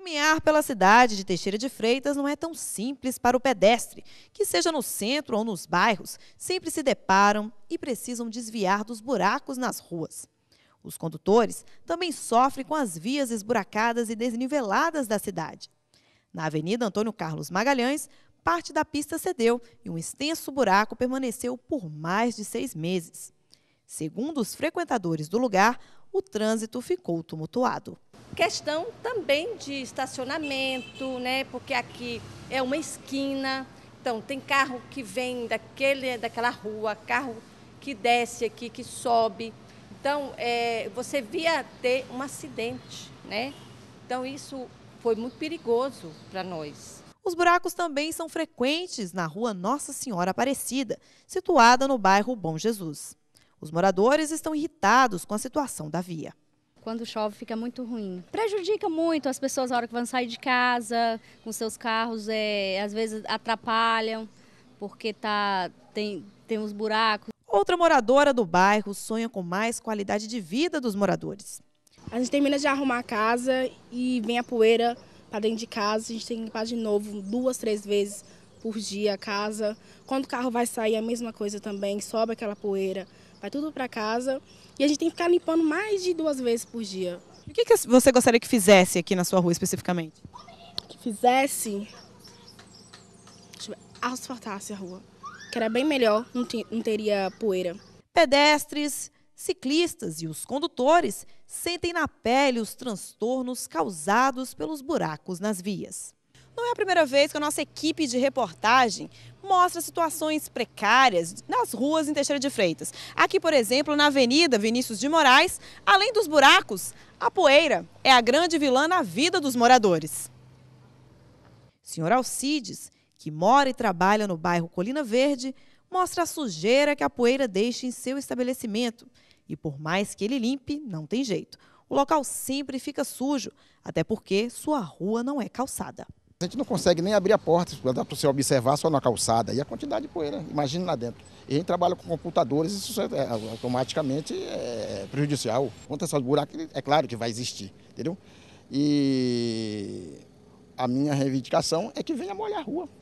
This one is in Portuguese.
Caminhar pela cidade de Teixeira de Freitas não é tão simples para o pedestre, que seja no centro ou nos bairros, sempre se deparam e precisam desviar dos buracos nas ruas. Os condutores também sofrem com as vias esburacadas e desniveladas da cidade. Na Avenida Antônio Carlos Magalhães, parte da pista cedeu e um extenso buraco permaneceu por mais de seis meses. Segundo os frequentadores do lugar, o trânsito ficou tumultuado. Questão também de estacionamento, né? Porque aqui é uma esquina, então tem carro que vem daquele, daquela rua, carro que desce aqui, que sobe. Então, é, você via ter um acidente, né? Então, isso foi muito perigoso para nós. Os buracos também são frequentes na rua Nossa Senhora Aparecida, situada no bairro Bom Jesus. Os moradores estão irritados com a situação da via. Quando chove fica muito ruim. Prejudica muito as pessoas na hora que vão sair de casa, com seus carros, é, às vezes atrapalham, porque tá, tem, tem uns buracos. Outra moradora do bairro sonha com mais qualidade de vida dos moradores. A gente termina de arrumar a casa e vem a poeira para dentro de casa, a gente tem que limpar de novo duas, três vezes por dia, casa. Quando o carro vai sair, a mesma coisa também, sobe aquela poeira, vai tudo para casa. E a gente tem que ficar limpando mais de duas vezes por dia. O que, que você gostaria que fizesse aqui na sua rua especificamente? Que fizesse? Deixa asfaltasse a rua, que era bem melhor, não, não teria poeira. Pedestres, ciclistas e os condutores sentem na pele os transtornos causados pelos buracos nas vias. Não é a primeira vez que a nossa equipe de reportagem mostra situações precárias nas ruas em Teixeira de Freitas. Aqui, por exemplo, na Avenida Vinícius de Moraes, além dos buracos, a poeira é a grande vilã na vida dos moradores. Senhor Alcides, que mora e trabalha no bairro Colina Verde, mostra a sujeira que a poeira deixa em seu estabelecimento. E por mais que ele limpe, não tem jeito. O local sempre fica sujo, até porque sua rua não é calçada. A gente não consegue nem abrir a porta, dá para você observar só na calçada. E a quantidade de poeira, imagina lá dentro. E a gente trabalha com computadores, isso é, é automaticamente é, é prejudicial. Quanto a buracos, é claro que vai existir, entendeu? E a minha reivindicação é que venha molhar a rua.